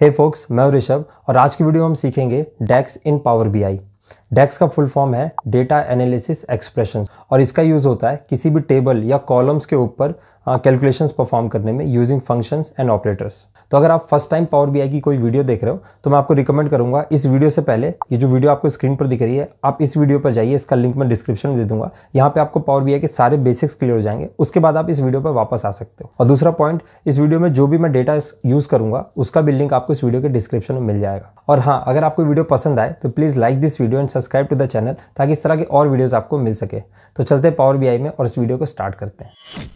हे focus मैं ऋषभ और आज की वीडियो हम सीखेंगे डेक्स इन पावर बी आई डेक्स का फुल फॉर्म है डेटा एनालिसिस एक्सप्रेशन और इसका यूज़ होता है किसी भी टेबल या कॉलम्स के ऊपर कैलकुलेशंस परफॉर्म करने में यूजिंग फंक्शंस एंड ऑपरेटर्स तो अगर आप फर्स्ट टाइम पावर बी की कोई वीडियो देख रहे हो तो मैं आपको रिकमेंड करूंगा इस वीडियो से पहले ये जो वीडियो आपको स्क्रीन पर दिख रही है आप इस वीडियो पर जाइए इसका लिंक मैं डिस्क्रिप्शन में दे दूंगा यहाँ पे आपको पावर बी के सारे बेसिक्स क्लियर हो जाएंगे उसके बाद आप इस वीडियो पर वापस आ सकते हो और दूसरा पॉइंट इस वीडियो में जो भी मैं डेटा यूज़ करूंगा उसका भी लिंक आपको इस वीडियो के डिस्क्रिप्शन में मिल जाएगा और हाँ अगर आपको वीडियो पसंद आए तो please like this video and subscribe to the channel ताकि इस तरह के और वीडियोज़ आपको मिल सके तो चलते पावर बी में और इस वीडियो को स्टार्ट करते हैं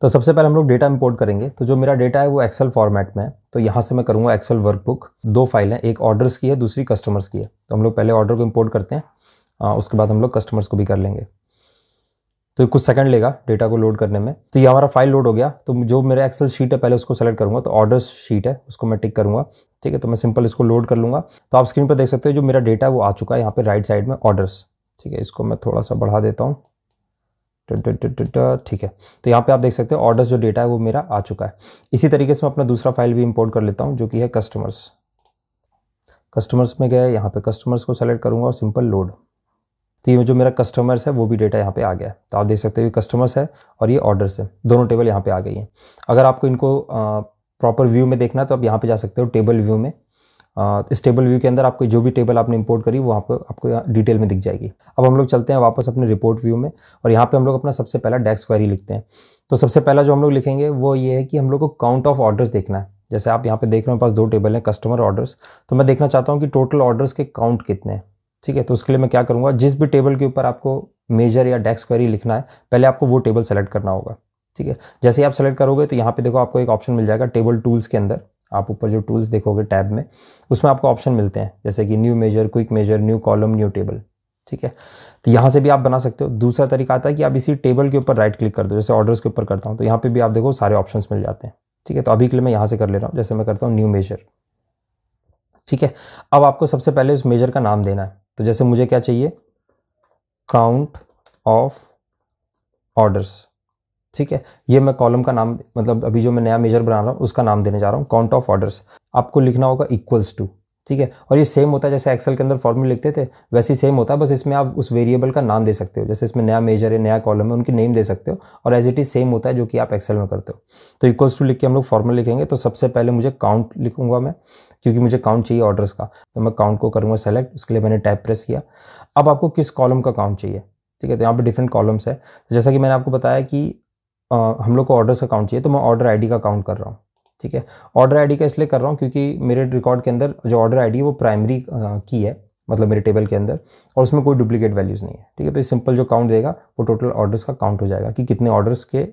तो सबसे पहले हम लोग डेटा इंपोर्ट करेंगे तो जो मेरा डेटा है वो एक्सेल फॉर्मेट में है तो यहाँ से मैं करूँगा एक्सेल वर्कबुक दो फाइल है एक ऑर्डर्स की है दूसरी कस्टमर्स की है तो हम लोग पहले ऑर्डर को इम्पोर्ट करते हैं आ, उसके बाद हम लोग कस्टमर्स को भी कर लेंगे तो कुछ सेकंड लेगा डेटा को लोड करने में तो ये हमारा फाइल लोड हो गया तो जो मेरा एक्सेल शीट है पहले उसको सेलेक्ट करूंगा तो ऑर्डर शीट है उसको मैं टिक करूंगा ठीक है तो मैं सिंपल इसको लोड कर लूँगा तो आप स्क्रीन पर देख सकते हो जो मेरा डेटा है वो आ चुका है यहाँ पर राइट साइड में ऑर्डर्स ठीक है इसको मैं थोड़ा सा बढ़ा देता हूँ ठीक है तो यहाँ पे आप देख सकते हो ऑर्डर्स जो डेटा है वो मेरा आ चुका है इसी तरीके से मैं अपना दूसरा फाइल भी इंपोर्ट कर लेता हूँ जो कि है कस्टमर्स कस्टमर्स में गया यहाँ पे कस्टमर्स को सेलेक्ट करूँगा और सिंपल लोड तो ये जो मेरा कस्टमर्स है वो भी डेटा यहाँ पे आ गया है तो आप देख सकते हो ये कस्टमर्स है और ये ऑर्डर्स है दोनों टेबल यहाँ पे आ गई हैं अगर आपको इनको प्रॉपर व्यू में देखना है तो आप यहाँ पे जा सकते हो टेबल व्यू में इस टेबल व्यू के अंदर आपको जो भी टेबल आपने इंपोर्ट करी वो आपको आपको डिटेल में दिख जाएगी अब हम लोग चलते हैं वापस अपने रिपोर्ट व्यू में और यहाँ पे हम लोग अपना सबसे पहला डेस्क क्वेरी लिखते हैं तो सबसे पहला जो हम लोग लिखेंगे वो ये है कि हम लोग को काउंट ऑफ ऑर्डर्स देखना है जैसे आप यहाँ पे देख रहे हैं पास दो टेबल हैं कस्टमर ऑर्डर्स तो मैं देखना चाहता हूँ कि टोटल ऑर्डर्स के काउंट कितने हैं ठीक है तो उसके लिए मैं क्या करूँगा जिस भी टेबल के ऊपर आपको मेजर या डेस्क क्वेरी लिखना है पहले आपको वो टेबल सेलेक्ट करना होगा ठीक है जैसे आप सेलेक्ट करोगे तो यहाँ पे देखो आपको एक ऑप्शन मिल जाएगा टेबल टूल्स के अंदर आप ऊपर जो टूल्स देखोगे टैब में उसमें आपको ऑप्शन मिलते हैं जैसे कि new measure quick measure new column new table ठीक है तो यहाँ से भी आप बना सकते हो दूसरा तरीका आता है कि आप इसी टेबल के ऊपर राइट क्लिक कर दो जैसे ऑर्डर्स के ऊपर करता हूँ तो यहाँ पे भी आप देखो सारे ऑप्शन मिल जाते हैं ठीक है तो अभी के लिए मैं यहाँ से कर ले रहा हूँ जैसे मैं करता हूँ न्यू मेजर ठीक है अब आपको सबसे पहले उस मेजर का नाम देना है तो जैसे मुझे क्या चाहिए काउंट ऑफ ऑर्डर्स ठीक है ये मैं कॉलम का नाम मतलब अभी जो मैं नया मेजर बना रहा हूँ उसका नाम देने जा रहा हूँ काउंट ऑफ ऑर्डर्स आपको लिखना होगा इक्वल्स टू ठीक है और ये सेम होता है जैसे एक्सेल के अंदर फॉर्मूले लिखते थे वैसे ही सेम होता है बस इसमें आप उस वेरिएबल का नाम दे सकते हो जैसे इसमें नया मेजर है नया कॉलम है उनकी नेम दे सकते हो और एज इट इज़ सेम होता है जो कि आप एक्सेल में करते हो तो इक्वल्स टू लिख के हम लोग फॉर्मूला लिखेंगे तो सबसे पहले मुझे काउंट लिखूंगा मैं क्योंकि मुझे काउंट चाहिए ऑर्डर्स का तो मैं काउंट को करूँगा सेलेक्ट उसके लिए मैंने टाइप प्रेस किया अब आपको किस कॉलम का काउंट चाहिए ठीक है तो यहाँ पर डिफरेंट कॉलम्स है जैसा कि मैंने आपको बताया कि हम लोग को ऑर्डर्स का काउंट चाहिए तो मैं ऑर्डर आईडी का काउंट कर रहा हूँ ठीक है ऑर्डर आईडी का इसलिए कर रहा हूँ क्योंकि मेरे रिकॉर्ड के अंदर जो ऑर्डर आईडी है वो प्राइमरी की है मतलब मेरे टेबल के अंदर और उसमें कोई डुप्लीकेट वैल्यूज़ नहीं है ठीक है तो सिंपल जो काउंट देगा वो टोटल ऑर्डर्स का काउंट हो जाएगा कि कितने ऑर्डर्स के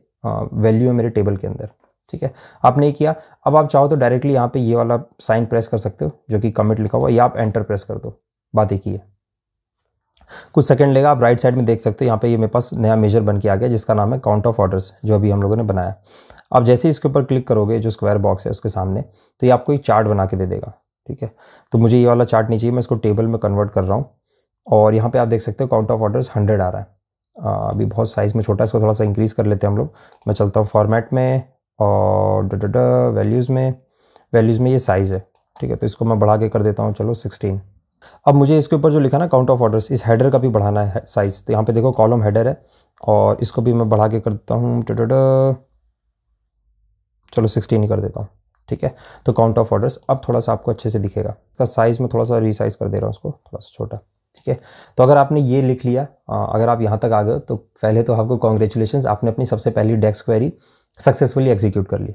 वैल्यू है मेरे टेबल के अंदर ठीक है आपने किया अब आप चाहो तो डायरेक्टली यहाँ पे ये वाला साइन प्रेस कर सकते हो जो कि कमिट लिखा हुआ या आप एंटर प्रेस कर दो बात एक ही है कुछ सेकंड लेगा आप राइट साइड में देख सकते हो यहाँ पे ये मेरे पास नया मेजर बन के आ गया जिसका नाम है काउंट ऑफ ऑर्डर्स जो अभी हम लोगों ने बनाया आप जैसे ही इसके ऊपर क्लिक करोगे जो स्क्वायर बॉक्स है उसके सामने तो ये आपको एक चार्ट बना के दे देगा ठीक है तो मुझे ये वाला चार्ट नहीं चाहिए मैं इसको टेबल में कन्वर्ट कर रहा हूँ और यहाँ पर आप देख सकते हो काउंट ऑफ ऑर्डर्स हंड्रेड आ रहा है अभी बहुत साइज़ में छोटा है इसको थोड़ा सा इंक्रीज़ कर लेते हैं हम लोग मैं चलता हूँ फॉर्मेट में और वैल्यूज़ में वैल्यूज़ में ये साइज़ है ठीक है तो इसको मैं बढ़ा के कर देता हूँ चलो सिक्सटीन अब मुझे इसके ऊपर जो लिखा ना काउंट ऑफ ऑर्डर्स इस हेडर का भी बढ़ाना है साइज़ तो यहाँ पे देखो कॉलम हेडर है और इसको भी मैं बढ़ा के देता हूँ चलो सिक्सटीन ही कर देता हूँ ठीक है तो काउंट ऑफ ऑर्डर्स अब थोड़ा सा आपको अच्छे से दिखेगा इसका साइज़ में थोड़ा सा रिसाइज़ कर दे रहा हूँ उसको थोड़ा सा छोटा ठीक है तो अगर आपने ये लिख लिया अगर आप यहाँ तक आ गए तो पहले तो आपको कॉन्ग्रेचुलेशन आपने अपनी सबसे पहली डेस्क क्वेरी सक्सेसफुली एग्जीक्यूट कर ली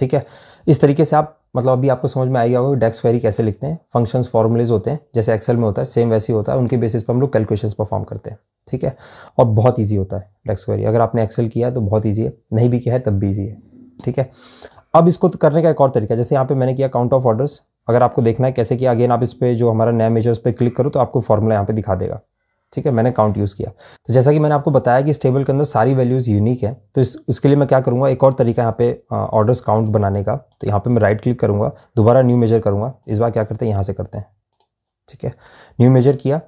ठीक है इस तरीके से आप मतलब अभी आपको समझ में आ गया होगा डेक्स क्वेरी कैसे लिखते हैं फंक्शंस फॉर्मूलेज होते हैं जैसे एक्सेल में होता है सेम वैसे ही होता है उनके बेसिस पर हम लोग कैलकुलेशंस परफॉर्म करते हैं ठीक है और बहुत ईजी होता है डेक्स क्वेरी अगर आपने एक्सेल किया तो बहुत ईजी है नहीं भी किया है तब भी ईजी है ठीक है अब इसको तो करने का एक और तरीका जैसे यहाँ पर मैंने किया काउंट ऑफ ऑर्डर्स अगर आपको देखना है कैसे किया अगेन आप इस पर जो हमारा नया मेजर उस पर क्लिक करो तो आपको फॉर्मूला यहाँ पर दिखा देगा ठीक है मैंने काउंट यूज़ किया तो जैसा कि मैंने आपको बताया कि इस टेबल के अंदर सारी वैल्यूज़ यूनिक है तो इस उसके लिए मैं क्या करूँगा एक और तरीका यहाँ पे ऑर्डर्स काउंट बनाने का तो यहाँ पे मैं राइट क्लिक करूँगा दोबारा न्यू मेजर करूँगा इस बार क्या करते हैं यहाँ से करते हैं ठीक है न्यू मेजर किया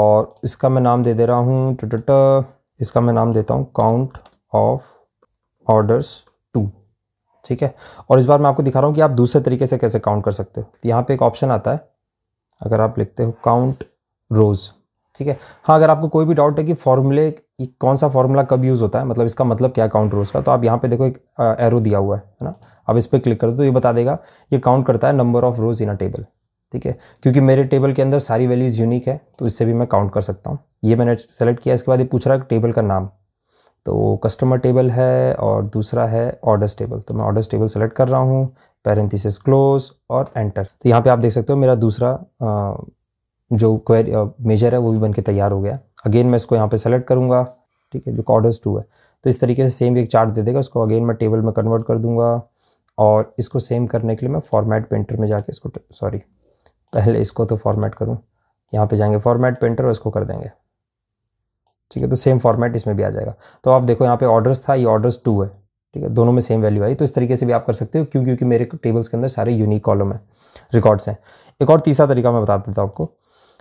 और इसका मैं नाम दे दे रहा हूँ इसका मैं नाम देता हूँ काउंट ऑफ ऑर्डर्स टू ठीक है और इस बार मैं आपको दिखा रहा हूँ कि आप दूसरे तरीके से कैसे काउंट कर सकते हो तो यहाँ पर एक ऑप्शन आता है अगर आप लिखते हो काउंट रोज़ ठीक है हाँ अगर आपको कोई भी डाउट है कि फॉर्मूले कौन सा फॉर्मूला कब यूज़ होता है मतलब इसका मतलब क्या काउंट रोज का तो आप यहाँ पे देखो एक एरो दिया हुआ है है ना अब इस पर क्लिक कर दो तो ये बता देगा ये काउंट करता है number of rows in a table ठीक है क्योंकि मेरे टेबल के अंदर सारी वैल्यूज़ यूनिक है तो इससे भी मैं काउंट कर सकता हूँ ये मैंने सेलेक्ट किया इसके बाद ये पूछ रहा है टेबल का नाम तो कस्टमर टेबल है और दूसरा है ऑर्डर्स टेबल तो मैं ऑर्डर्स टेबल सेलेक्ट कर रहा हूँ पैरेंथिस क्लोज और एंटर तो यहाँ पे आप देख सकते हो मेरा दूसरा जो क्वेरी मेजर uh, है वो भी बन के तैयार हो गया अगेन मैं इसको यहाँ पे सेलेक्ट करूँगा ठीक है जो कॉर्डर्स टू है तो इस तरीके से सेम एक चार्ट दे देगा उसको अगेन मैं टेबल में कन्वर्ट कर दूँगा और इसको सेम करने के लिए मैं फॉर्मेट पेंटर में जाके इसको सॉरी पहले इसको तो फॉर्मेट करूँ यहाँ पे जाएंगे फॉर्मेट पेंटर और इसको कर देंगे ठीक है तो सेम फॉर्मेट इसमें भी आ जाएगा तो आप देखो यहाँ पे ऑर्डर्स था ये ऑर्डर्स टू है ठीक है दोनों में सेम वैल्यू आई तो इस तरीके से भी आप कर सकते हो क्यों क्योंकि मेरे टेबल्स के अंदर सारे यूनिक कॉलम है रिकॉर्ड्स हैं एक और तीसरा तरीका मैं बता देता हूँ आपको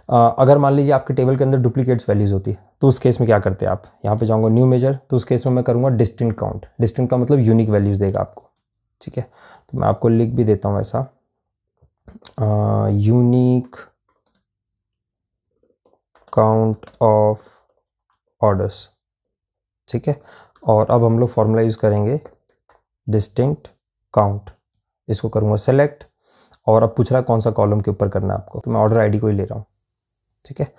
अगर मान लीजिए आपके टेबल के अंदर डुप्लीकेट्स वैल्यूज़ होती है तो उस केस में क्या करते हैं आप यहाँ पे जाऊँगा न्यू मेजर तो उस केस में मैं करूँगा डिस्टिंट काउंट डिस्टिंट का मतलब यूनिक वैल्यूज़ देगा आपको ठीक है तो मैं आपको लिख भी देता हूँ ऐसा यूनिक काउंट ऑफ ऑर्डर्स ठीक है और अब हम लोग फॉर्मूला यूज़ करेंगे डिस्टिंक्ट काउंट इसको करूँगा सेलेक्ट और अब पूछ रहा है कौन सा कॉलम के ऊपर करना है आपको तो मैं ऑर्डर आईडी को ही ले रहा हूँ ठीक है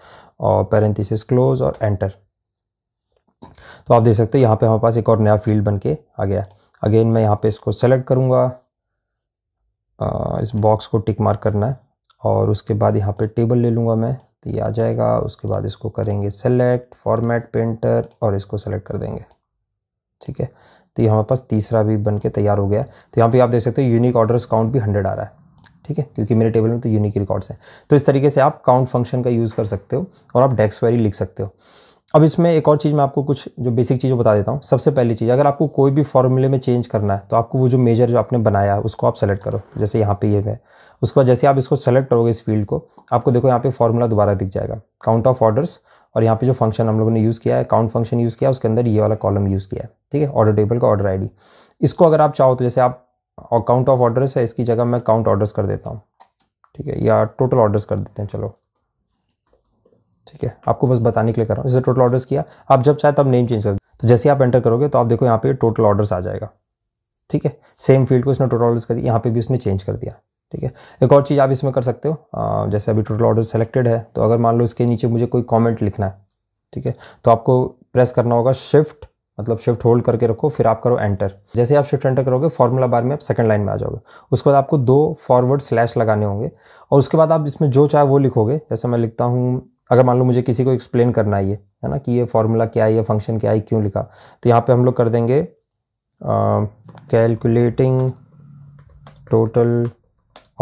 और पैरेंथिस क्लोज और एंटर तो आप देख सकते हो यहाँ पे हमारे पास एक और नया फील्ड बन के आ गया अगेन मैं यहाँ पे इसको सेलेक्ट करूँगा इस बॉक्स को टिक मार्क करना है और उसके बाद यहाँ पे टेबल ले लूँगा मैं तो ये आ जाएगा उसके बाद इसको करेंगे सेलेक्ट फॉर्मेट पेंटर और इसको सेलेक्ट कर देंगे ठीक है तो ये हमारे पास तीसरा भी बन के तैयार हो गया तो यहाँ पे आप देख सकते हो यूनिक ऑर्डर्स काउंट भी हंड्रेड आ रहा है ठीक है क्योंकि मेरे टेबल में तो यूनिक रिकॉर्ड्स हैं तो इस तरीके से आप काउंट फंक्शन का यूज़ कर सकते हो और आप डेक्स वेरी लिख सकते हो अब इसमें एक और चीज़ मैं आपको कुछ जो बेसिक चीज़ें बता देता हूँ सबसे पहली चीज़ अगर आपको कोई भी फॉर्मूले में चेंज करना है तो आपको वो जो मेजर जो आपने बनाया है उसको आप सेलेक्ट करो जैसे यहाँ पे ये यह है उसके बाद जैसे आप इसको सेलेक्ट करोगे इस फील्ड को आपको देखो यहाँ पे फॉर्मूला दोबारा दिख जाएगा काउंट ऑफ ऑर्डर्स और यहाँ पे जो फंक्शन हम लोगों ने यूज़ किया है काउंट फंक्शन यूज़ किया उसके अंदर ये वाला कॉलम यूज़ किया है ठीक है ऑर्डर टेबल का ऑर्डर आई इसको अगर आप चाहो तो जैसे आप और काउंट ऑफ ऑर्डर्स है इसकी जगह मैं काउंट ऑर्डर्स कर देता हूँ ठीक है या टोटल ऑर्डर्स कर देते हैं चलो ठीक है आपको बस बताने के लिए कर रहा हूँ जैसे टोटल ऑर्डर्स किया आप जब चाहे तब नेम चेंज कर तो जैसे आप एंटर करोगे तो आप देखो यहाँ पे टोटल ऑर्डर्स आ जाएगा ठीक है सेम फील्ड को इसने टोटल ऑर्डर्स कर दिया यहाँ पे भी उसने चेंज कर दिया ठीक है एक और चीज़ आप इसमें कर सकते हो जैसे अभी टोटल ऑर्डर सेलेक्टेड है तो अगर मान लो इसके नीचे मुझे कोई कॉमेंट लिखना है ठीक है तो आपको प्रेस करना होगा शिफ्ट मतलब शिफ्ट होल्ड करके रखो फिर आप करो एंटर जैसे आप शिफ्ट एंटर करोगे फॉर्मूला बार में आप सेकंड लाइन में आ जाओगे उसके बाद आपको दो फॉरवर्ड स्लैश लगाने होंगे और उसके बाद आप इसमें जो चाहे वो लिखोगे जैसे मैं लिखता हूँ अगर मान लो मुझे किसी को एक्सप्लेन करना है ये है ना कि ये फॉर्मूला क्या है ये फंक्शन क्या है क्यों लिखा तो यहाँ पर हम लोग कर देंगे calculating total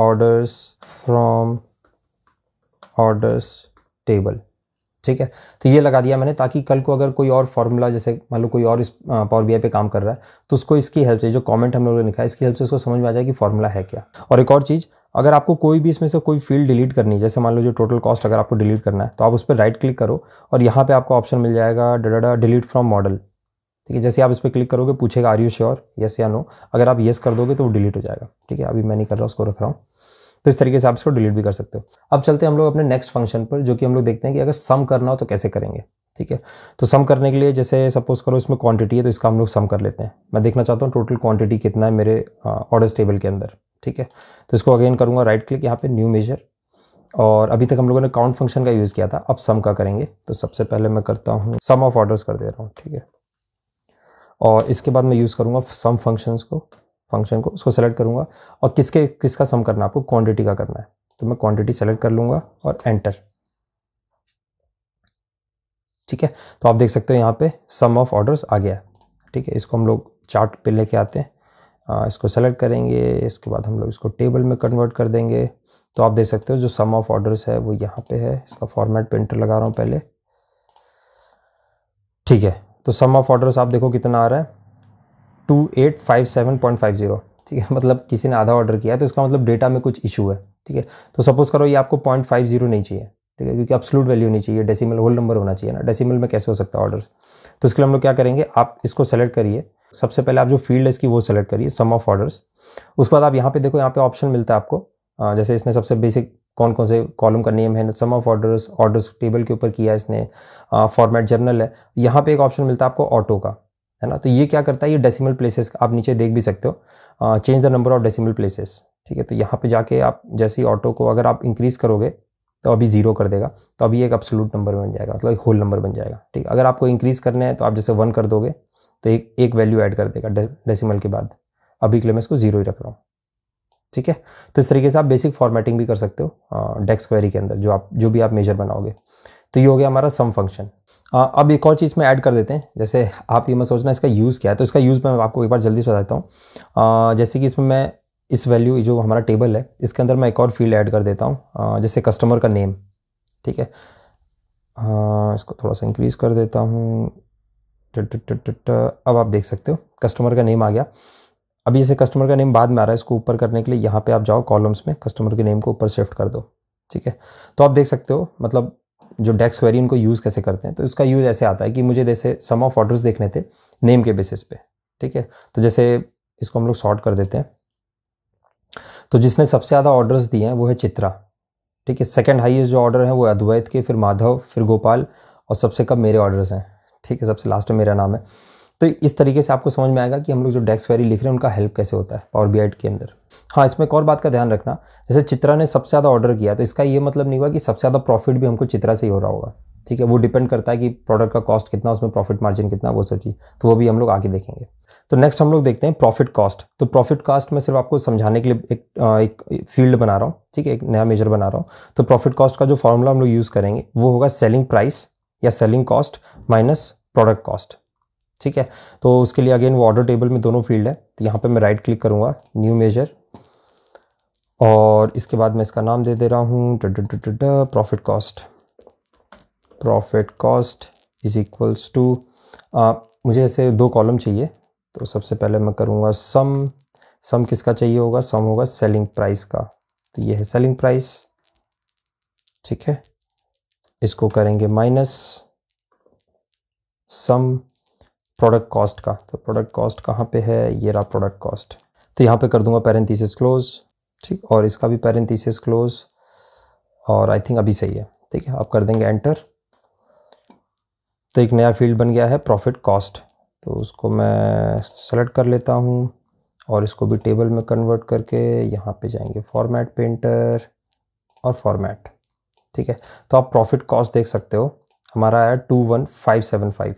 orders from orders table ठीक है तो ये लगा दिया मैंने ताकि कल को अगर कोई और फार्मूला जैसे मान लो कोई और इस पावर बी पे काम कर रहा है तो उसको इसकी हेल्प से जो कमेंट हम लोगों ने लिखा है इसकी हेल्प से उसको समझ में आ जाए कि फार्मूला है क्या और एक और चीज़ अगर आपको कोई भी इसमें से कोई फील्ड डिलीट करनी है जैसे मान लो जो टोटल कॉस्ट अगर आपको डिलीट करना है तो आप उस पर राइट क्लिक करो और यहाँ पर आपको ऑप्शन मिल जाएगा डडा डिलीट फ्रॉम मॉडल ठीक है जैसे आप इस पर क्लिक करोगे पूछेगा आर यू श्योर यस या नो अगर आप येस कर दोगे तो वो डिलीट हो जाएगा ठीक है अभी मैं नहीं कर रहा उसको रख रहा हूँ तो इस तरीके से आप इसको डिलीट भी कर सकते हो अब चलते हैं हम लोग अपने नेक्स्ट फंक्शन पर जो कि हम लोग देखते हैं कि अगर सम करना हो तो कैसे करेंगे ठीक है तो सम करने के लिए जैसे सपोज करो इसमें क्वांटिटी है तो इसका हम लोग सम कर लेते हैं मैं देखना चाहता हूँ टोटल क्वांटिटी कितना है मेरे ऑर्डर्स टेबल के अंदर ठीक है तो इसको अगेन करूँगा राइट क्लिक यहाँ पे न्यू मेजर और अभी तक हम लोगों ने काउंट फंक्शन का यूज़ किया था अब सम का करेंगे तो सबसे पहले मैं करता हूँ सम ऑफ ऑर्डर्स कर दे रहा हूँ ठीक है और इसके बाद मैं यूज़ करूँगा सम फंक्शंस को फंक्शन को उसको सेलेक्ट करूँगा और किसके किसका सम करना आपको क्वांटिटी का करना है तो मैं क्वांटिटी सेलेक्ट कर लूँगा और एंटर ठीक है तो आप देख सकते हो यहाँ पे सम ऑफ ऑर्डर्स आ गया ठीक है इसको हम लोग चार्ट पे लेके आते हैं आ, इसको सेलेक्ट करेंगे इसके बाद हम लोग इसको टेबल में कन्वर्ट कर देंगे तो आप देख सकते हो जो सम ऑफ ऑर्डर्स है वो यहाँ पे है इसका फॉर्मेट प्रिंटर लगा रहा हूँ पहले ठीक है तो सम ऑफ ऑर्डर्स आप देखो कितना आ रहा है two eight five seven point five zero ठीक है मतलब किसी ने आधा ऑर्डर किया तो इसका मतलब डेटा में कुछ इशू है ठीक है तो सपोज़ करो ये आपको पॉइंट फाइव जीरो नहीं चाहिए ठीक है क्योंकि अपसलूट वैल्यू नहीं चाहिए डेसीमल होल नंबर होना चाहिए ना डेसीमल में कैसे हो सकता है ऑर्डर तो इसके लिए हम लोग क्या करेंगे आप इसको सेलेक्ट करिए सबसे पहले आप जो फील्ड है इसकी वो सेलेक्ट करिए सम ऑफ ऑर्डर्स उसके बाद आप यहाँ पे देखो यहाँ पे ऑप्शन मिलता है आपको जैसे इसने सबसे बेसिक कौन कौन से कॉलम का नेम है sum of orders orders table के ऊपर किया इसने फॉर्मेट जर्नल है यहाँ पे एक ऑप्शन मिलता है आपको ऑटो का है ना तो ये क्या करता है ये डेसिमल प्लेसेस आप नीचे देख भी सकते हो change the number of decimal places ठीक है तो यहाँ पे जाके आप जैसे ही ऑटो को अगर आप इंक्रीज़ करोगे तो अभी ज़ीरो कर देगा तो अभी एक अपसोलूट नंबर बन जाएगा मतलब एक होल नंबर बन जाएगा ठीक अगर आपको इंक्रीज़ करना है तो आप जैसे वन कर दोगे तो एक एक वैल्यू ऐड कर देगा डेसीमल के बाद अभी के लिए मैं इसको ज़ीरो ही रख रहा हूँ ठीक है तो इस तरीके से आप बेसिक फॉर्मेटिंग भी कर सकते हो डेक्स क्वेरी के अंदर जो आप जो भी आप मेजर बनाओगे तो ये हो गया हमारा सम फंक्शन हाँ, अब एक और चीज़ में ऐड कर देते हैं जैसे आप ये मत सोचना इसका यूज़ क्या है तो इसका यूज़ मैं आपको एक बार जल्दी से बता देता हूँ जैसे कि इसमें मैं इस वैल्यू जो हमारा टेबल है इसके अंदर मैं एक और फील्ड ऐड कर देता हूँ जैसे कस्टमर का नेम ठीक है इसको थोड़ा सा इंक्रीज़ कर देता हूँ अब आप देख सकते हो कस्टमर का नेम आ गया अभी जैसे कस्टमर का नेम बाद में आ रहा है इसको ऊपर करने के लिए यहाँ पे आप जाओ कॉलम्स में कस्टमर के नेम को ऊपर शिफ्ट कर दो ठीक है तो आप देख सकते हो मतलब जो डेक्स क्वेरी उनको यूज़ कैसे करते हैं तो इसका यूज़ ऐसे आता है कि मुझे जैसे सम ऑफ ऑर्डर्स देखने थे नेम के बेसिस पे ठीक है तो जैसे इसको हम लोग सॉर्ट कर देते हैं तो जिसने सबसे ज़्यादा ऑर्डर्स दिए हैं वो है चित्रा ठीक है सेकेंड हाइएस्ट जो ऑर्डर है वो अद्वैत के फिर माधव फिर गोपाल और सबसे कम मेरे ऑर्डर्स हैं ठीक है सबसे लास्ट में मेरा नाम है तो इस तरीके से आपको समझ में आएगा कि हम लोग जो डेस्क वैरी लिख रहे हैं उनका हेल्प कैसे होता है पावर बी के अंदर हाँ इसमें एक और बात का ध्यान रखना जैसे चित्रा ने सबसे ज़्यादा ऑर्डर किया तो इसका ये मतलब नहीं हुआ कि सबसे ज़्यादा प्रॉफिट भी हमको चित्रा से ही हो रहा होगा ठीक है वो डिपेंड करता है कि प्रोडक्ट का कॉस्ट कितना उसमें प्रॉफिट मार्जिन कितना वो सब चीज़ तो वो भी हम लोग आगे देखेंगे तो नेक्स्ट हम लोग देखते हैं प्रॉफिट कॉस्ट तो प्रॉफिट कॉस्ट में सिर्फ आपको समझाने के लिए एक एक फील्ड बना रहा हूँ ठीक है एक नया मेजर बना रहा हूँ तो प्रॉफिट कॉस्ट का जो फॉर्मूला हम लोग यूज़ करेंगे वो होगा सेलिंग प्राइस या selling cost minus product cost ठीक है तो उसके लिए अगेन वो ऑर्डर टेबल में दोनों फील्ड है तो यहाँ पे मैं राइट क्लिक करूँगा न्यू मेजर और इसके बाद मैं इसका नाम दे दे रहा हूँ profit cost profit cost is equals to मुझे ऐसे दो कॉलम चाहिए तो सबसे पहले मैं करूँगा सम सम किसका चाहिए होगा सम होगा सेलिंग प्राइस का तो ये है सेलिंग प्राइस ठीक है इसको करेंगे माइनस सम प्रोडक्ट कॉस्ट का तो प्रोडक्ट कॉस्ट कहाँ पे है ये रहा प्रोडक्ट कॉस्ट तो यहाँ पे कर दूंगा पैरेंथीसिस क्लोज ठीक और इसका भी पैरेंथीसिस क्लोज और आई थिंक अभी सही है ठीक है आप कर देंगे एंटर तो एक नया फील्ड बन गया है प्रॉफिट कॉस्ट तो उसको मैं सेलेक्ट कर लेता हूँ और इसको भी टेबल में कन्वर्ट करके यहाँ पे जाएंगे फॉर्मेट पेंटर और फॉर्मेट ठीक है तो आप प्रॉफिट कॉस्ट देख सकते हो हमारा है two one five seven five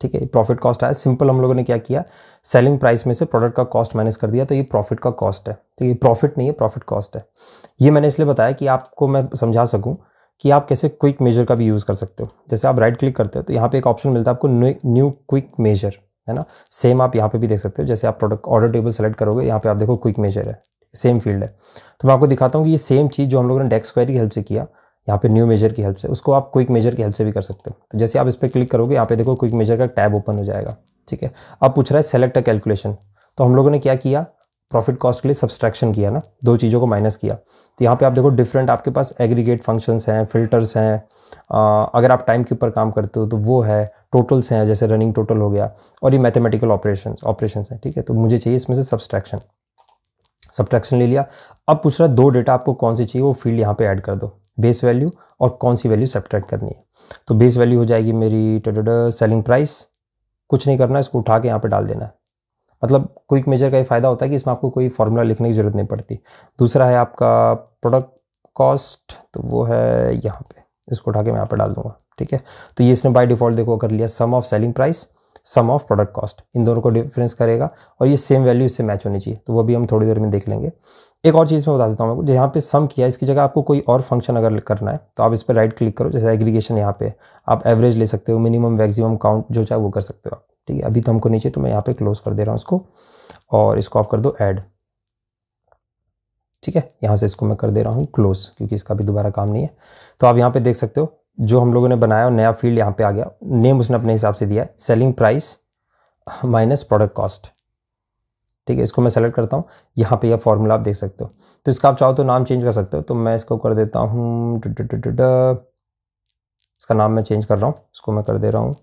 ठीक है प्रॉफिट कॉस्ट आया सिंपल हम लोगों ने क्या किया सेलिंग प्राइस में से प्रोडक्ट का कॉस्ट माइनस कर दिया तो ये प्रॉफिट का कॉस्ट है तो ये प्रॉफिट नहीं है प्रॉफिट कॉस्ट है ये मैंने इसलिए बताया कि आपको मैं समझा सकूँ कि आप कैसे क्विक मेजर का भी यूज़ कर सकते हो जैसे आप राइट क्लिक करते हो तो यहाँ पे एक ऑप्शन मिलता है आपको न्यू क्विक मेजर है ना सेम आप यहाँ पर भी देख सकते हो जैसे आप प्रोडक्ट ऑर्डर टेबल सेलेक्ट करोगे यहाँ पे आप देखो क्विक मेजर है सेम फील्ड है तो मैं आपको दिखाता हूँ कि ये सेम चीज़ जो हम लोगों ने डेस्क स्क्वायर की हेल्प से किया यहाँ पे न्यू मेजर की हेल्प से उसको आप क्विक मेजर की हेल्प से भी कर सकते हो तो जैसे आप इस पर क्लिक करोगे यहाँ पे देखो क्विक मेजर का टैब ओपन हो जाएगा ठीक है अब पूछ रहा है सेलेक्ट अ कैलकुलेशन तो हम लोगों ने क्या किया प्रॉफिट कॉस्ट के लिए सब्सट्रैक्शन किया ना दो चीज़ों को माइनस किया तो यहाँ पे आप देखो डिफरेंट आपके पास एग्रीगेट फंक्शंस हैं फिल्टर्स हैं अगर आप टाइम के ऊपर काम करते हो तो वो है टोटल्स हैं जैसे रनिंग टोटल हो गया और ये मैथमेटिकल ऑपरेशन ऑपरेशन हैं ठीक है तो मुझे चाहिए इसमें से सब्सट्रैक्शन सब्ट्रैक्शन ले लिया अब पूछ रहा है दो डेटा आपको कौन सी चाहिए वो फील्ड यहाँ पर ऐड कर दो बेस वैल्यू और कौन सी वैल्यू सेपरेट करनी है तो बेस वैल्यू हो जाएगी मेरी सेलिंग प्राइस कुछ नहीं करना इसको उठा के यहाँ पर डाल देना है मतलब क्विक मेजर का ये फ़ायदा होता है कि इसमें आपको कोई फार्मूला लिखने की ज़रूरत नहीं पड़ती दूसरा है आपका प्रोडक्ट कॉस्ट तो वो है यहाँ पे इसको उठा के मैं यहाँ पर डाल दूंगा ठीक है तो ये इसने बाय डिफ़ॉल्ट देखो कर लिया sum of selling price sum of product cost इन दोनों को डिफरेंस करेगा और ये सेम वैल्यू इससे मैच होनी चाहिए तो वो भी हम थोड़ी देर में देख लेंगे एक और चीज़ मैं बता देता हूँ आपको यहाँ पे सम किया इसकी जगह आपको कोई और फंक्शन अगर करना है तो आप इस पर राइट क्लिक करो जैसे एग्रीगेशन यहाँ पे आप एवरेज ले सकते हो मिनिमम मैक्सिमम काउंट जो चाहे वो कर सकते हो आप ठीक है अभी तो हमको नीचे तो मैं यहाँ पे क्लोज कर दे रहा हूँ इसको और इसको आप कर दो ऐड ठीक है यहाँ से इसको मैं कर दे रहा हूँ क्लोज क्योंकि इसका भी दोबारा काम नहीं है तो आप यहाँ पर देख सकते हो जो हम लोगों ने बनाया और नया फील्ड यहाँ पर आ गया नेम उसने अपने हिसाब से दिया है selling price minus product cost ठीक है इसको मैं सेलेक्ट करता हूँ यहाँ पे यह फॉर्मूला आप देख सकते हो तो इसका आप चाहो तो नाम चेंज कर सकते हो तो मैं इसको कर देता हूँ इसका नाम मैं चेंज कर रहा हूँ इसको मैं कर दे रहा हूँ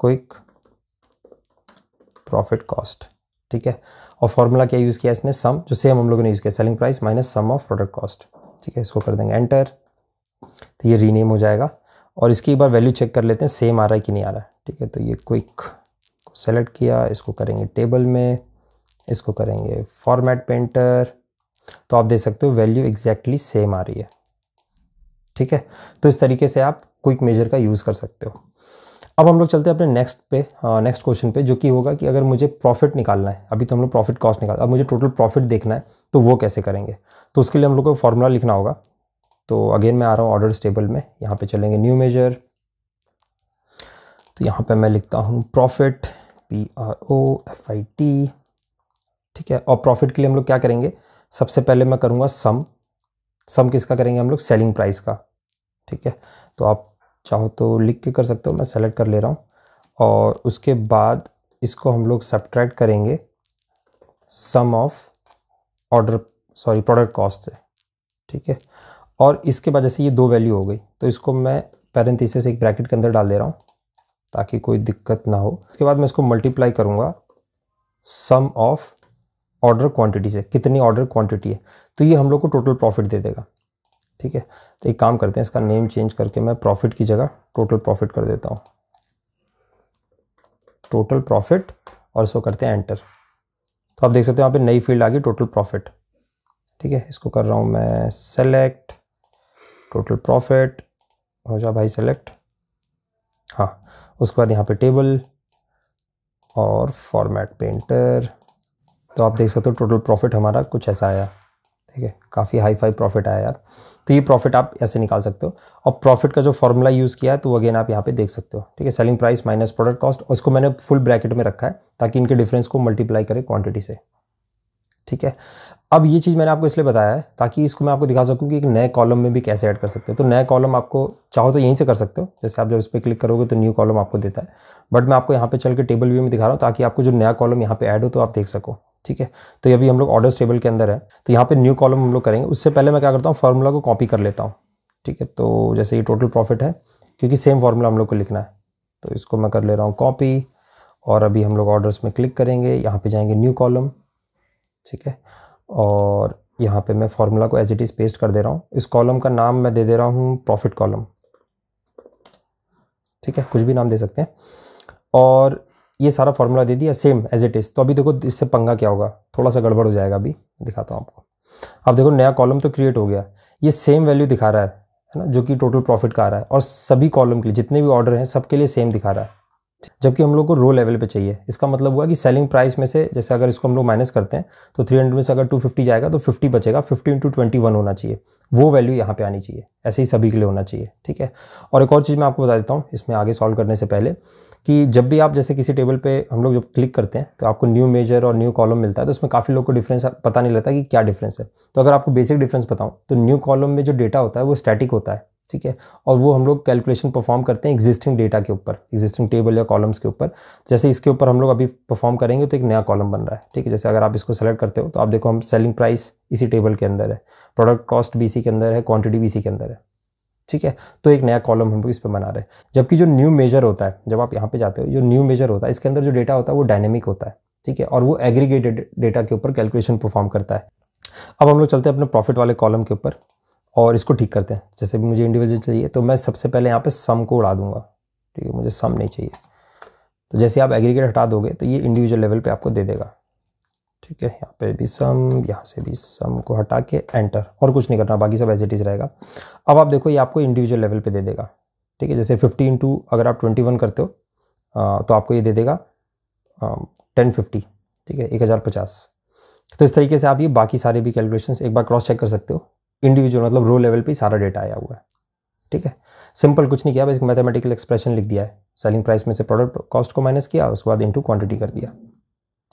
क्विक प्रॉफिट कॉस्ट ठीक है और फॉर्मूला क्या यूज़ किया इसने सम जो सेम हम लोगों ने यूज़ किया selling price minus sum of product cost ठीक है इसको कर देंगे एंटर तो ये रीनेम हो जाएगा और इसकी एक बार वैल्यू चेक कर लेते हैं सेम आ रहा है कि नहीं आ रहा है ठीक है तो ये क्विक को सेलेक्ट किया इसको करेंगे टेबल में इसको करेंगे फॉर्मेट पेंटर तो आप देख सकते हो वैल्यू एग्जैक्टली सेम आ रही है ठीक है तो इस तरीके से आप क्विक मेजर का यूज़ कर सकते हो अब हम लोग चलते हैं अपने नेक्स्ट पे नेक्स्ट क्वेश्चन पे जो कि होगा कि अगर मुझे प्रॉफिट निकालना है अभी तो हम लोग प्रॉफिट कॉस्ट निकाल अब मुझे टोटल प्रॉफिट देखना है तो वो कैसे करेंगे तो उसके लिए हम लोग को फॉर्मूला लिखना होगा तो अगेन मैं आ रहा हूँ ऑर्डर टेबल में यहाँ पे चलेंगे न्यू मेजर तो यहाँ पे मैं लिखता हूँ profit P R O F I T ठीक है और प्रॉफिट के लिए हम लोग क्या करेंगे सबसे पहले मैं करूँगा सम सम किसका करेंगे हम लोग सेलिंग प्राइस का ठीक है तो आप चाहो तो लिख के कर सकते हो मैं सेलेक्ट कर ले रहा हूँ और उसके बाद इसको हम लोग सब्ट्रैक्ट करेंगे sum of order sorry product cost से ठीक है और इसके बाद जैसे ये दो वैल्यू हो गई तो इसको मैं से एक ब्रैकेट के अंदर डाल दे रहा हूँ ताकि कोई दिक्कत ना हो उसके बाद मैं इसको मल्टीप्लाई करूँगा सम ऑफ ऑर्डर क्वांटिटी से कितनी ऑर्डर क्वांटिटी है तो ये हम लोग को टोटल प्रॉफिट दे देगा ठीक है तो एक काम करते हैं इसका नेम चेंज करके मैं प्रॉफिट की जगह टोटल प्रॉफिट कर देता हूँ टोटल प्रॉफिट और इसको करते हैं एंटर तो आप देख सकते हो यहाँ पे नई फील्ड आ गई टोटल प्रॉफिट ठीक है इसको कर रहा हूँ मैं सेलेक्ट टोटल प्रॉफिट हो जा भाई सेलेक्ट हाँ उसके बाद यहाँ पे टेबल और फॉर्मेट पेंटर तो आप देख सकते हो टोटल प्रॉफिट हमारा कुछ ऐसा आया ठीक है काफ़ी हाई फाई प्रॉफिट आया यार तो ये प्रॉफिट आप ऐसे निकाल सकते हो और प्रॉफिट का जो फॉर्मूला यूज़ किया है तो अगेन आप यहाँ पे देख सकते हो ठीक है selling price minus product cost उसको मैंने फुल ब्रैकेट में रखा है ताकि इनके डिफरेंस को मल्टीप्लाई करें क्वांटिटी से ठीक है अब ये चीज़ मैंने आपको इसलिए बताया है ताकि इसको मैं आपको दिखा सकूँ कि एक नए कॉलम में भी कैसे ऐड कर सकते हो तो नए कॉलम आपको चाहो तो यहीं से कर सकते हो जैसे आप जब इस पर क्लिक करोगे तो न्यू कॉलम आपको देता है बट मैं आपको यहाँ पे चल के टेबल व्यू में दिखा रहा हूँ ताकि आपको जो नया कॉलम यहाँ पे ऐड हो तो आप देख सको ठीक है तो ये अभी हम लोग ऑर्डर्स टेबल के अंदर है तो यहाँ पे न्यू कॉलम हम लोग करेंगे उससे पहले मैं क्या करता हूँ फार्मूला को कॉपी कर लेता हूँ ठीक है तो जैसे ये टोटल प्रॉफिट है क्योंकि सेम फार्मूला हम लोग को लिखना है तो इसको मैं कर ले रहा हूँ कॉपी और अभी हम लोग ऑर्डर्स में क्लिक करेंगे यहाँ पर जाएंगे न्यू कॉलम ठीक है और यहाँ पे मैं फार्मूला को एज इट इज़ पेस्ट कर दे रहा हूँ इस कॉलम का नाम मैं दे दे रहा हूँ प्रॉफिट कॉलम ठीक है कुछ भी नाम दे सकते हैं और ये सारा फॉर्मूला दे दिया सेम एज इट इज़ तो अभी देखो इससे पंगा क्या होगा थोड़ा सा गड़बड़ हो जाएगा अभी दिखाता हूँ आपको अब देखो नया कॉलम तो क्रिएट हो गया ये सेम वैल्यू दिखा रहा है है ना जो कि टोटल प्रॉफिट का आ रहा है और सभी कॉलम के लिए जितने भी ऑर्डर हैं सबके लिए सेम दिखा रहा है जबकि हम लोग को रो लेवल पे चाहिए इसका मतलब हुआ कि सेलिंग प्राइस में से जैसे अगर इसको हम लोग माइनस करते हैं तो 300 में से अगर 250 जाएगा तो 50 बचेगा 50 इंटू ट्वेंटी होना चाहिए वो वैल्यू यहाँ पे आनी चाहिए ऐसे ही सभी के लिए होना चाहिए ठीक है और एक और चीज़ मैं आपको बता देता हूँ इसमें आगे सॉल्व करने से पहले कि जब भी आप जैसे किसी टेबल पे हम लोग जब क्लिक करते हैं तो आपको न्यू मेजर और न्यू कॉलम मिलता है तो उसमें काफ़ी लोग को डिफरेंस पता नहीं लगता कि क्या डिफरेंस है तो अगर आपको बेसिक डिफरेंस बताऊँ तो न्यू कॉलम में जो डेटा होता है वो स्टैटिक होता है ठीक है और वो हम लोग कैलकुलेशन परफॉर्म करते हैं एग्जिस्टिंग डेटा के ऊपर एग्जिस्टिंग टेबल या कॉलम्स के ऊपर जैसे इसके ऊपर हम लोग अभी परफॉर्म करेंगे तो एक नया कॉलम बन रहा है ठीक है जैसे अगर आप इसको सेलेक्ट करते हो तो आप देखो हम सेलिंग प्राइस इसी टेबल के अंदर है प्रोडक्ट कॉस्ट भी इसी के अंदर है क्वांटिटी भी इसी के अंदर है ठीक है तो एक नया कॉलम हम लोग इस पर बना रहे हैं जबकि जो न्यू मेजर होता है जब आप यहाँ पे जाते हो जो न्यू मेजर होता है इसके अंदर जो डेटा होता है वो डायनेमिक होता है ठीक है और वो एग्रीगेटेड डेटा के ऊपर कैलकुलेशन परफॉर्म करता है अब हम लोग चलते हैं अपने प्रॉफिट वाले कॉलम के ऊपर और इसको ठीक करते हैं जैसे भी मुझे इंडिविजुअल चाहिए तो मैं सबसे पहले यहाँ पे सम को उड़ा दूंगा ठीक है मुझे सम नहीं चाहिए तो जैसे आप एग्रीगेट हटा दोगे तो ये इंडिविजुअल लेवल पे आपको दे देगा ठीक है यहाँ पे भी सम यहाँ से भी सम को हटा के एंटर और कुछ नहीं करना बाकी सब एज इट इज़ रहेगा अब आप देखो ये आपको इंडिविजुअल लेवल पे दे देगा ठीक है जैसे फिफ्टी इंटू अगर आप ट्वेंटी वन करते हो तो आपको ये दे देगा टेन फिफ्टी ठीक है एक हज़ार पचास तो इस तरीके से आप ये बाकी सारे भी कैलकुलेशन एक बार क्रॉस चेक कर सकते हो इंडिविजुअल मतलब रो लेवल पर सारा डेटा आया हुआ है ठीक है सिंपल कुछ नहीं किया बस मैथमेटिकल एक्सप्रेशन लिख दिया है सेलिंग प्राइस में से प्रोडक्ट कॉस्ट को माइनस किया उसके बाद इंटू क्वान्टिटी कर दिया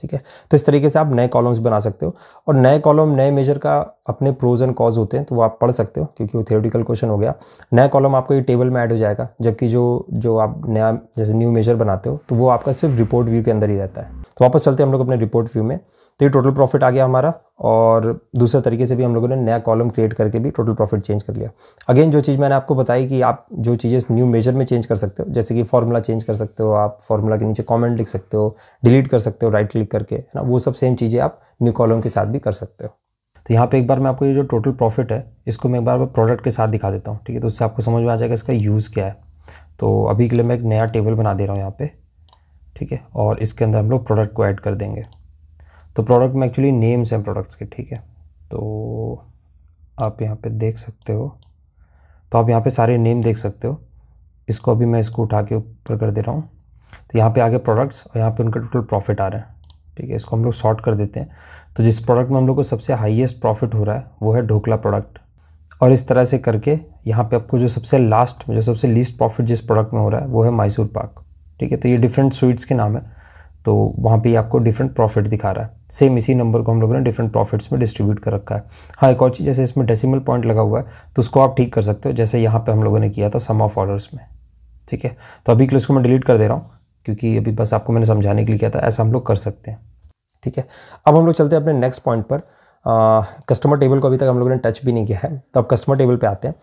ठीक है तो इस तरीके से आप नए कॉलम्स बना सकते हो और नए कॉलम नए मेजर का अपने प्रोज एंड कॉज होते हैं तो वो आप पढ़ सकते हो क्योंकि वो थियोरटिकल क्वेश्चन हो गया नया कॉलम आपको ये टेबल में ऐड हो जाएगा जबकि जो जो आप नया जैसे न्यू मेजर बनाते हो तो वो आपका सिर्फ रिपोर्ट व्यू के अंदर ही रहता है तो वापस चलते हैं हम लोग अपने रिपोर्ट व्यू में तो ये टोटल प्रॉफिट आ गया हमारा और दूसरे तरीके से भी हम लोगों ने नया कॉलम क्रिएट करके भी टोटल प्रॉफिट चेंज कर लिया अगेन जो चीज़ मैंने आपको बताई कि आप जो चीज़ें न्यू मेजर में चेंज कर सकते हो जैसे कि फॉर्मूला चेंज कर सकते हो आप फार्मूला के नीचे कमेंट लिख सकते हो डिलीट कर सकते हो राइट क्लिक करके है ना वो सब सेम चीज़ें आप न्यू कॉलम के साथ भी कर सकते हो तो यहाँ पे एक बार मैं आपको ये जो टोटल प्रॉफिट है इसको मैं एक बार प्रोडक्ट के साथ दिखा देता हूँ ठीक है तो उससे आपको समझ में आ जाएगा इसका यूज़ क्या है तो अभी के लिए मैं एक नया टेबल बना दे रहा हूँ यहाँ पर ठीक है और इसके अंदर हम लोग प्रोडक्ट को ऐड कर देंगे तो प्रोडक्ट में एक्चुअली नेम्स हैं प्रोडक्ट्स के ठीक है तो आप यहाँ पर देख सकते हो तो आप यहाँ पर सारे नेम देख सकते हो इसको अभी मैं इसको उठा के ऊपर कर दे रहा हूँ तो यहाँ पे आगे प्रोडक्ट्स और यहाँ पे उनका टोटल प्रॉफिट आ रहा है ठीक है इसको हम लोग शॉर्ट कर देते हैं तो जिस प्रोडक्ट में हम लोग को सबसे हाईएस्ट प्रॉफिट हो रहा है वो है ढोकला प्रोडक्ट और इस तरह से करके यहाँ पे आपको जो सबसे लास्ट जो सबसे लीस्ट प्रॉफिट जिस प्रोडक्ट में हो रहा है वो है मैसूर पाक ठीक है तो ये डिफरेंट स्वीट्स के नाम है तो वहाँ पे आपको डिफरेंट प्रॉफिट दिखा रहा है सेम इसी नंबर को हम लोगों ने डिफरेंट प्रॉफिट्स में डिस्ट्रीब्यूट कर रखा है हाँ एक और चीज़ जैसे इसमें डेसिमल पॉइंट लगा हुआ है तो उसको आप ठीक कर सकते हो जैसे यहाँ पे हम लोगों ने किया था सम ऑफ ऑर्डर्स में ठीक है तो अभी के लिए उसको मैं डिलीट कर दे रहा हूँ क्योंकि अभी बस आपको मैंने समझाने के लिए किया था ऐसा हम लोग कर सकते हैं ठीक है अब हम लोग चलते हैं अपने नेक्स्ट पॉइंट पर कस्टमर टेबल को अभी तक हम लोगों ने टच भी नहीं किया है तो अब कस्टमर टेबल पे आते हैं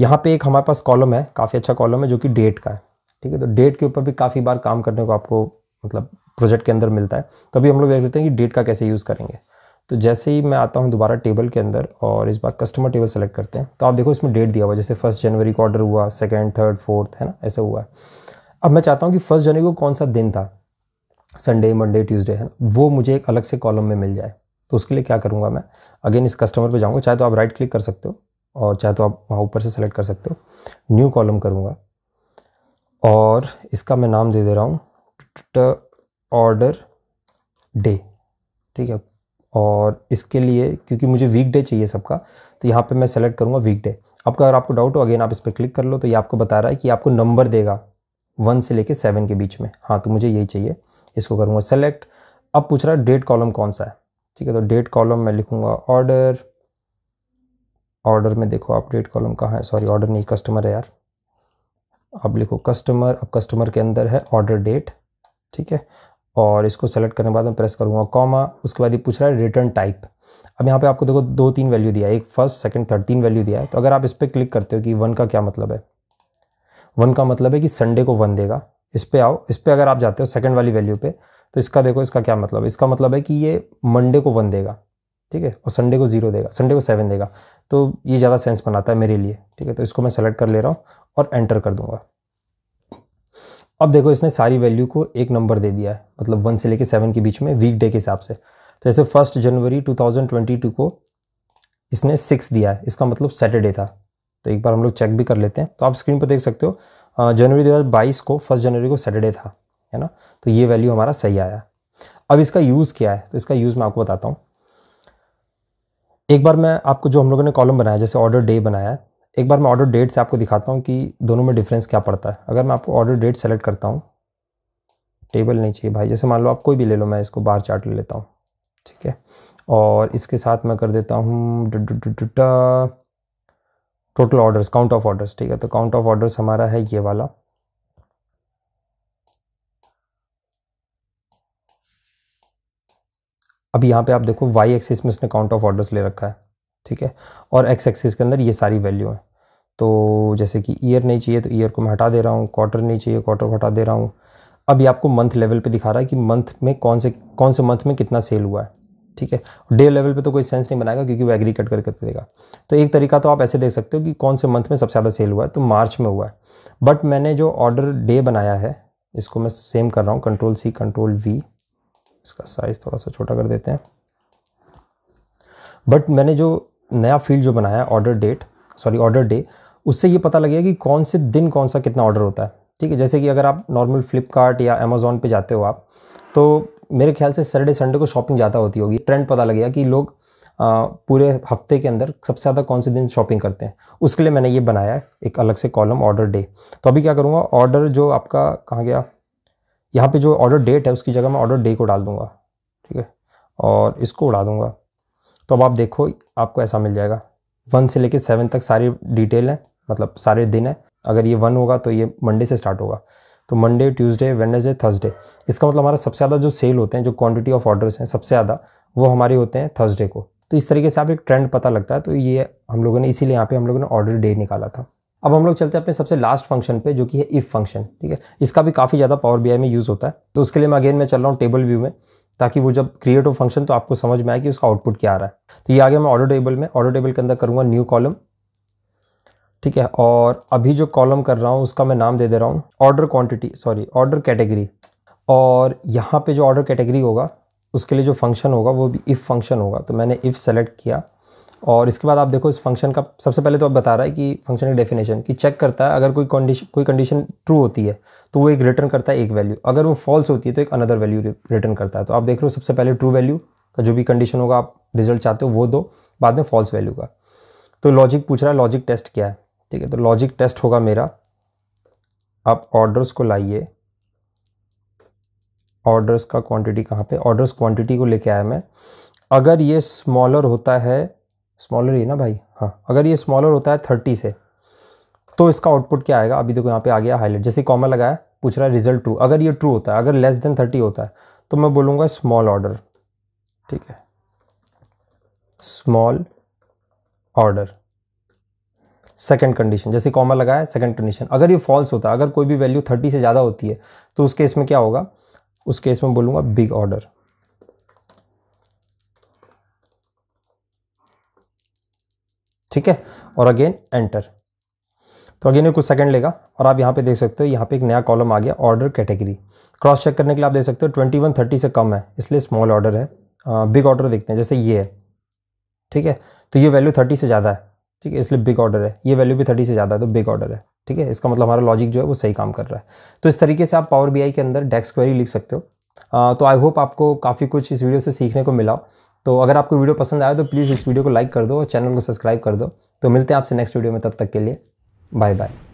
यहाँ पे एक हमारे पास कॉलम है काफ़ी अच्छा कॉलम है जो कि डेट का है ठीक है तो डेट के ऊपर भी काफ़ी बार काम करने को आपको मतलब प्रोजेक्ट के अंदर मिलता है तो अभी हम लोग देख लेते हैं कि डेट का कैसे यूज़ करेंगे तो जैसे ही मैं आता हूँ दोबारा टेबल के अंदर और इस बार कस्टमर टेबल सेलेक्ट करते हैं तो आप देखो इसमें डेट दिया हुआ जैसे फर्स्ट जनवरी का ऑर्डर हुआ सेकेंड थर्ड फोर्थ है ना ऐसा हुआ है अब मैं चाहता हूँ कि फर्स्ट जनवरी को कौन सा दिन था संडे मंडे ट्यूसडे है ना वो मुझे एक अलग से कॉलम में मिल जाए तो उसके लिए क्या करूँगा मैं अगेन इस कस्टमर पर जाऊँगा चाहे तो आप राइट क्लिक कर सकते हो और चाहे तो आप वहाँ ऊपर से सेलेक्ट कर सकते हो न्यू कॉलम करूँगा और इसका मैं नाम दे दे रहा हूँ ऑर्डर डे ठीक है और इसके लिए क्योंकि मुझे वीक डे चाहिए सबका तो यहाँ पे मैं सेलेक्ट करूँगा वीक डे आपका अगर आपको डाउट हो अगेन आप इस पर क्लिक कर लो तो ये आपको बता रहा है कि आपको नंबर देगा वन से लेके सेवन के बीच में हाँ तो मुझे यही चाहिए इसको करूँगा सेलेक्ट अब पूछ रहा है डेट कॉलम कौन सा है ठीक है तो डेट कॉलम मैं लिखूँगा ऑर्डर ऑर्डर में देखो आप डेट कॉलम कहाँ है सॉरी ऑर्डर नहीं कस्टमर है यार अब लिखो कस्टमर अब कस्टमर के अंदर है ऑर्डर डेट ठीक है और इसको सेलेक्ट करने के बाद मैं प्रेस करूँगा कॉमा उसके बाद ये पूछ रहा है रिटर्न टाइप अब यहाँ पे आपको देखो दो तीन वैल्यू दिया है एक फर्स्ट सेकंड थर्ड तीन वैल्यू दिया है तो अगर आप इस पर क्लिक करते हो कि वन का क्या मतलब है वन का मतलब है कि संडे को वन देगा इस पर आओ इस पर अगर आप जाते हो सेकेंड वाली वैल्यू पर तो इसका देखो इसका क्या मतलब है इसका मतलब है कि ये मंडे को वन देगा ठीक है और संडे को जीरो देगा संडे को सेवन देगा तो ये ज़्यादा सेंस बनाता है मेरे लिए ठीक है तो इसको मैं सेलेक्ट कर ले रहा हूँ और एंटर कर दूंगा अब देखो इसने सारी वैल्यू को एक नंबर दे दिया है मतलब वन से लेके सेवन के बीच में वीक डे के हिसाब से तो जैसे फर्स्ट जनवरी 2022 को इसने सिक्स दिया है इसका मतलब सैटरडे था तो एक बार हम लोग चेक भी कर लेते हैं तो आप स्क्रीन पर देख सकते हो जनवरी दो को फर्स्ट जनवरी को सैटरडे था है ना तो ये वैल्यू हमारा सही आया अब इसका यूज़ क्या है तो इसका यूज़ मैं आपको बताता हूँ एक बार मैं आपको जो हम लोगों ने कॉलम बनाया जैसे ऑर्डर डे बनाया है एक बार मैं ऑर्डर डेट से आपको दिखाता हूँ कि दोनों में डिफरेंस क्या पड़ता है अगर मैं आपको ऑर्डर डेट सेलेक्ट करता हूँ टेबल नहीं चाहिए भाई जैसे मान लो आप कोई भी ले लो मैं इसको बार चार्ट ले लेता हूँ ठीक है और इसके साथ मैं कर देता हूँ total orders count of orders ठीक है तो काउंट ऑफ ऑर्डर्स हमारा है ये वाला अब यहाँ पे आप देखो वाई एक्सिस में इसने काउंट ऑफ ऑर्डर्स ले रखा है ठीक है और एक्स एक्सिस के अंदर ये सारी वैल्यू है तो जैसे कि ईयर नहीं चाहिए तो ईयर को मैं हटा दे रहा हूँ क्वार्टर नहीं चाहिए क्वार्टर को हटा दे रहा हूँ अभी आपको मंथ लेवल पे दिखा रहा है कि मंथ में कौन से कौन से मंथ में कितना सेल हुआ है ठीक है डे लेवल पे तो कोई सेंस नहीं बनाएगा क्योंकि वो कट करके देगा तो एक तरीका तो आप ऐसे देख सकते हो कि कौन से मंथ में सबसे ज़्यादा सेल हुआ है तो मार्च में हुआ है बट मैंने जो ऑर्डर डे बनाया है इसको मैं सेम कर रहा हूँ कंट्रोल सी कंट्रोल वी इसका साइज़ थोड़ा सा छोटा कर देते हैं बट मैंने जो नया फील्ड जो बनाया order date sorry order day उससे ये पता लगेगा कि कौन से दिन कौन सा कितना ऑर्डर होता है ठीक है जैसे कि अगर आप नॉर्मल फ्लिपकार्ट या अमेज़ोन पे जाते हो आप तो मेरे ख्याल से सैटरडे संडे को शॉपिंग ज़्यादा होती होगी ट्रेंड पता लग गया कि लोग आ, पूरे हफ्ते के अंदर सबसे ज़्यादा कौन से दिन शॉपिंग करते हैं उसके लिए मैंने ये बनाया है एक अलग से कॉलम ऑर्डर डे तो अभी क्या करूँगा ऑर्डर जो आपका कहाँ गया यहाँ पे जो ऑर्डर डेट है उसकी जगह मैं ऑर्डर डे को डाल दूँगा ठीक है और इसको उड़ा दूँगा तो अब आप देखो आपको ऐसा मिल जाएगा वन से लेकर सेवन तक सारी डिटेल है मतलब सारे दिन है अगर ये वन होगा तो ये मंडे से स्टार्ट होगा तो मंडे ट्यूसडे वेडनेसडे थर्सडे इसका मतलब हमारा सबसे ज़्यादा जो सेल होते हैं जो क्वांटिटी ऑफ ऑर्डर्स हैं सबसे ज़्यादा वो हमारे होते हैं थर्सडे को तो इस तरीके से आप एक ट्रेंड पता लगता है तो ये हम लोगों ने इसीलिए यहाँ पे हम लोगों ने ऑर्डर डे निकाला था अब हम लोग चलते हैं अपने सबसे लास्ट फंक्शन पे जो कि है इफ फंक्शन ठीक है इसका भी काफ़ी ज़्यादा पावर बी में यूज़ होता है तो उसके लिए मैं अगेन मैं चल रहा हूँ टेबल व्यू में ताकि वो जब क्रिएट हो फंक्शन तो आपको समझ में आए कि उसका आउटपुट क्या आ रहा है तो ये आगे मैं ऑर्डर टेबल में ऑर्डर टेबल के अंदर करूँगा न्यू कॉलम ठीक है और अभी जो कॉलम कर रहा हूँ उसका मैं नाम दे दे रहा हूँ order quantity sorry order category और यहाँ पे जो ऑर्डर कैटेगरी होगा उसके लिए जो फंक्शन होगा वो भी इफ़ फंक्शन होगा तो मैंने इफ़ सेलेक्ट किया और इसके बाद आप देखो इस फंक्शन का सबसे पहले तो आप बता रहा है कि फंक्शन की डेफिनेशन कि चेक करता है अगर कोई कंडीशन कोई कंडीशन ट्रू होती है तो वो एक रिटर्न करता है एक वैल्यू अगर वो फॉल्स होती है तो एक अनदर वैल्यू रिटर्न करता है तो आप देख रहे हो सबसे पहले ट्रू वैल्यू का जो भी कंडीशन होगा आप रिजल्ट चाहते हो वो दो बाद में फॉल्स वैल्यू का तो लॉजिक पूछ रहा है लॉजिक टेस्ट क्या है ठीक है तो लॉजिक टेस्ट होगा मेरा आप ऑर्डर्स को लाइए ऑर्डर्स का क्वांटिटी कहाँ पे ऑर्डर्स क्वांटिटी को लेके आया मैं अगर ये स्मॉलर होता है स्मॉलर ही ना भाई हाँ अगर ये स्मॉलर होता है थर्टी से तो इसका आउटपुट क्या आएगा अभी देखो यहाँ पे आ गया हाईलाइट जैसे कॉमा लगाया पूछ रहा है रिजल्ट ट्रू अगर ये ट्रू होता है अगर लेस देन थर्टी होता है तो मैं बोलूँगा स्मॉल ऑर्डर ठीक है स्मॉल ऑर्डर सेकंड कंडीशन जैसे कॉमा लगाया सेकंड कंडीशन अगर ये फॉल्स होता है अगर कोई भी वैल्यू थर्टी से ज़्यादा होती है तो उस केस में क्या होगा उस केस में बोलूँगा बिग ऑर्डर ठीक है और अगेन एंटर तो अगेन ये कुछ सेकंड लेगा और आप यहाँ पे देख सकते हो यहाँ पे एक नया कॉलम आ गया ऑर्डर कैटेगरी क्रॉस चेक करने के लिए आप देख सकते हो ट्वेंटी वन थर्टी से कम है इसलिए स्मॉल ऑर्डर है बिग ऑर्डर देखते हैं जैसे ये है ठीक है तो ये वैल्यू थर्टी से ज़्यादा है ठीक है इसलिए बिग ऑर्डर है ये वैल्यू भी थर्टी से ज़्यादा है तो बिग ऑर्डर है ठीक है इसका मतलब हमारा लॉजिक जो है वो सही काम कर रहा है तो इस तरीके से आप पावर बी के अंदर डेक्स क्वेरी लिख सकते हो आ, तो आई होप आपको काफ़ी कुछ इस वीडियो से सीखने को मिला तो अगर आपको वीडियो पसंद आया तो प्लीज़ इस वीडियो को लाइक कर दो और चैनल को सब्सक्राइब कर दो तो मिलते हैं आपसे नेक्स्ट वीडियो में तब तक के लिए बाय बाय